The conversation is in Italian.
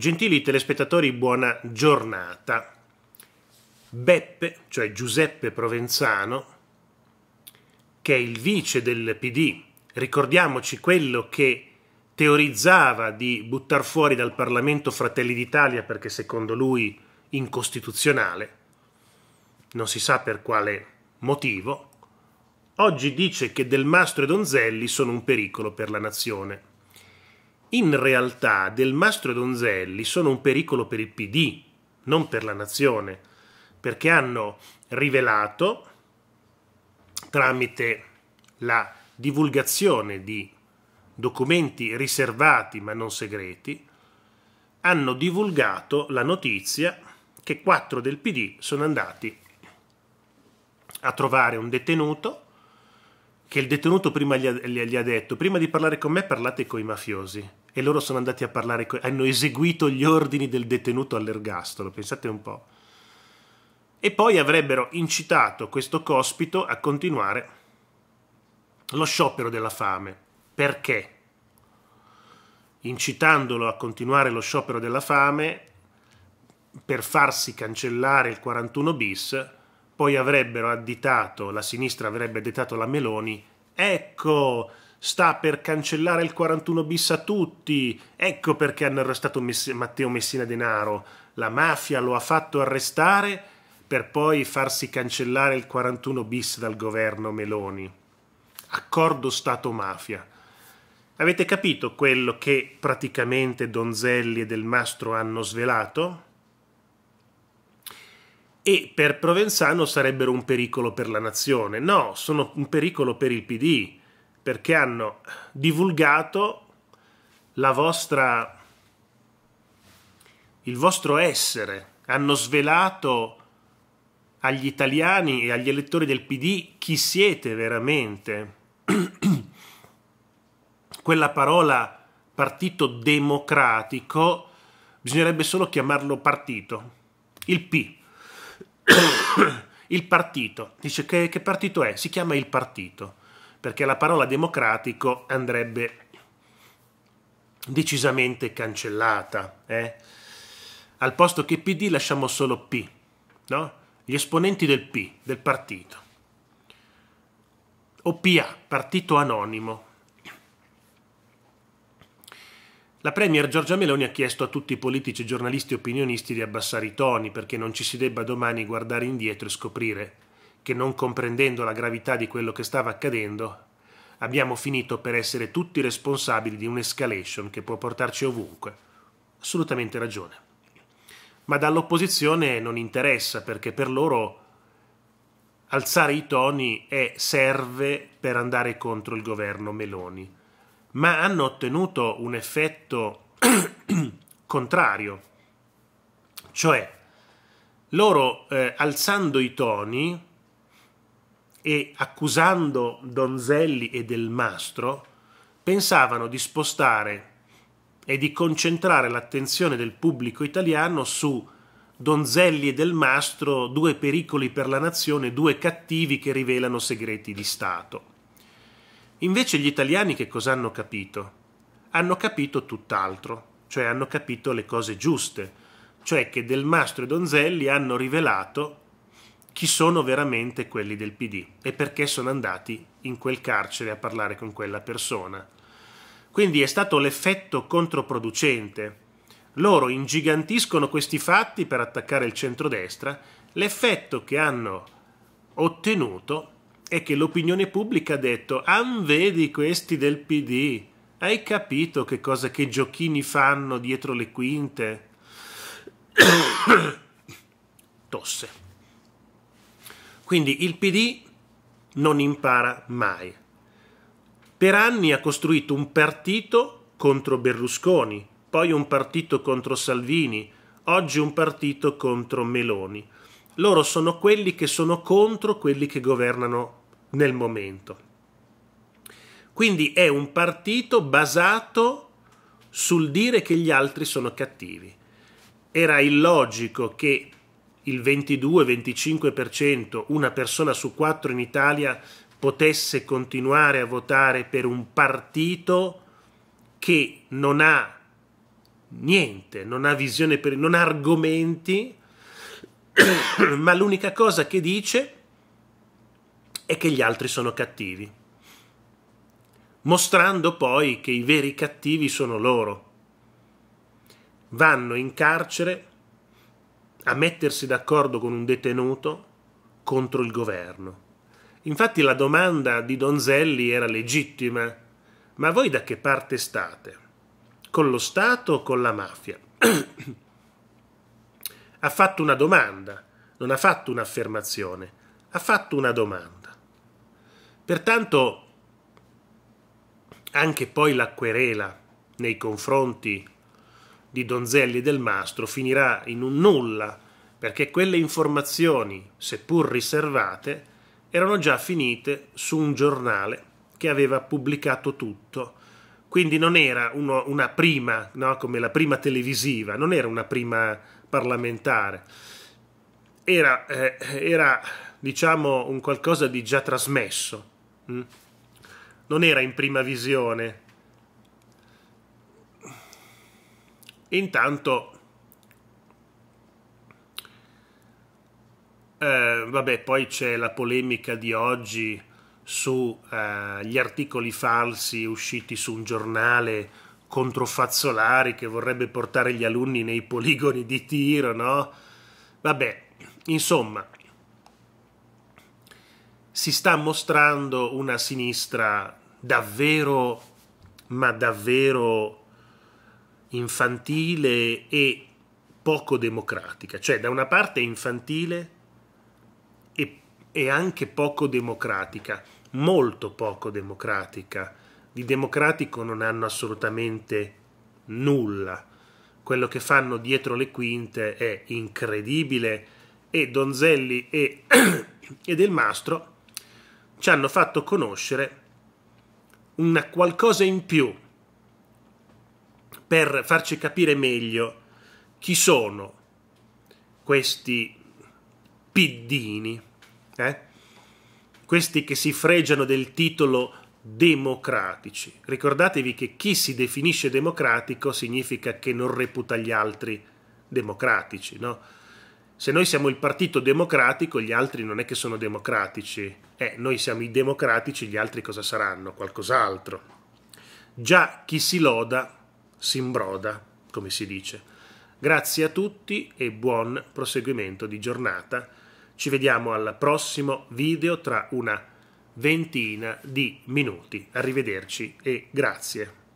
Gentili telespettatori, buona giornata. Beppe, cioè Giuseppe Provenzano, che è il vice del PD, ricordiamoci quello che teorizzava di buttare fuori dal Parlamento Fratelli d'Italia perché secondo lui incostituzionale, non si sa per quale motivo, oggi dice che Del Mastro e Donzelli sono un pericolo per la nazione in realtà Del Mastro e Donzelli sono un pericolo per il PD, non per la nazione, perché hanno rivelato tramite la divulgazione di documenti riservati ma non segreti, hanno divulgato la notizia che quattro del PD sono andati a trovare un detenuto che il detenuto prima gli ha, gli ha, detto, prima di parlare con me parlate con i mafiosi. E loro sono andati a parlare, con, hanno eseguito gli ordini del detenuto all'ergastolo, pensate un po'. E poi avrebbero incitato questo cospito a continuare lo sciopero della fame. Perché? Incitandolo a continuare lo sciopero della fame per farsi cancellare il 41 bis, poi avrebbero additato, la sinistra avrebbe additato la Meloni, ecco, sta per cancellare il 41 bis a tutti, ecco perché hanno arrestato Mess Matteo Messina Denaro, la mafia lo ha fatto arrestare per poi farsi cancellare il 41 bis dal governo Meloni. Accordo Stato-mafia. Avete capito quello che praticamente Donzelli e Del Mastro hanno svelato? e per Provenzano sarebbero un pericolo per la nazione. No, sono un pericolo per il PD, perché hanno divulgato la vostra il vostro essere, hanno svelato agli italiani e agli elettori del PD chi siete veramente. Quella parola partito democratico bisognerebbe solo chiamarlo partito, il P il partito, dice che, che partito è? Si chiama il partito, perché la parola democratico andrebbe decisamente cancellata. Eh? Al posto che PD lasciamo solo P, no? gli esponenti del P, del partito. O PA, partito anonimo, La Premier Giorgia Meloni ha chiesto a tutti i politici, giornalisti e opinionisti di abbassare i toni perché non ci si debba domani guardare indietro e scoprire che non comprendendo la gravità di quello che stava accadendo, abbiamo finito per essere tutti responsabili di un'escalation che può portarci ovunque. Assolutamente ragione. Ma dall'opposizione non interessa perché per loro alzare i toni è, serve per andare contro il governo Meloni ma hanno ottenuto un effetto contrario. Cioè, loro eh, alzando i toni e accusando Donzelli e Del Mastro, pensavano di spostare e di concentrare l'attenzione del pubblico italiano su Donzelli e Del Mastro, due pericoli per la nazione, due cattivi che rivelano segreti di Stato. Invece gli italiani che cosa hanno capito? Hanno capito tutt'altro, cioè hanno capito le cose giuste, cioè che Del Mastro e Donzelli hanno rivelato chi sono veramente quelli del PD e perché sono andati in quel carcere a parlare con quella persona. Quindi è stato l'effetto controproducente. Loro ingigantiscono questi fatti per attaccare il centrodestra, l'effetto che hanno ottenuto è è che l'opinione pubblica ha detto «An vedi questi del PD, hai capito che cosa che giochini fanno dietro le quinte?» Tosse. Quindi il PD non impara mai. Per anni ha costruito un partito contro Berlusconi, poi un partito contro Salvini, oggi un partito contro Meloni loro sono quelli che sono contro quelli che governano nel momento. Quindi è un partito basato sul dire che gli altri sono cattivi. Era illogico che il 22-25%, una persona su quattro in Italia, potesse continuare a votare per un partito che non ha niente, non ha visione, per, non ha argomenti ma l'unica cosa che dice è che gli altri sono cattivi, mostrando poi che i veri cattivi sono loro. Vanno in carcere a mettersi d'accordo con un detenuto contro il governo. Infatti la domanda di Donzelli era legittima, ma voi da che parte state? Con lo Stato o con la mafia? ha fatto una domanda, non ha fatto un'affermazione, ha fatto una domanda. Pertanto anche poi la querela nei confronti di Donzelli e del Mastro finirà in un nulla, perché quelle informazioni, seppur riservate, erano già finite su un giornale che aveva pubblicato tutto. Quindi non era uno, una prima, no? come la prima televisiva, non era una prima parlamentare. Era, eh, era diciamo, un qualcosa di già trasmesso, mh? Mm? non era in prima visione. Intanto Eh, vabbè, poi c'è la polemica di oggi sugli eh, articoli falsi usciti su un giornale controfazzolari che vorrebbe portare gli alunni nei poligoni di tiro, no? Vabbè, insomma, si sta mostrando una sinistra davvero, ma davvero infantile e poco democratica, cioè da una parte infantile e, e anche poco democratica, molto poco democratica di democratico non hanno assolutamente nulla. Quello che fanno dietro le quinte è incredibile e Donzelli e, e Del Mastro ci hanno fatto conoscere una qualcosa in più per farci capire meglio chi sono questi piddini, eh? questi che si fregiano del titolo democratici. Ricordatevi che chi si definisce democratico significa che non reputa gli altri democratici, no? Se noi siamo il partito democratico, gli altri non è che sono democratici. Eh, noi siamo i democratici, gli altri cosa saranno? Qualcos'altro. Già chi si loda si imbroda, come si dice. Grazie a tutti e buon proseguimento di giornata. Ci vediamo al prossimo video tra una ventina di minuti. Arrivederci e grazie.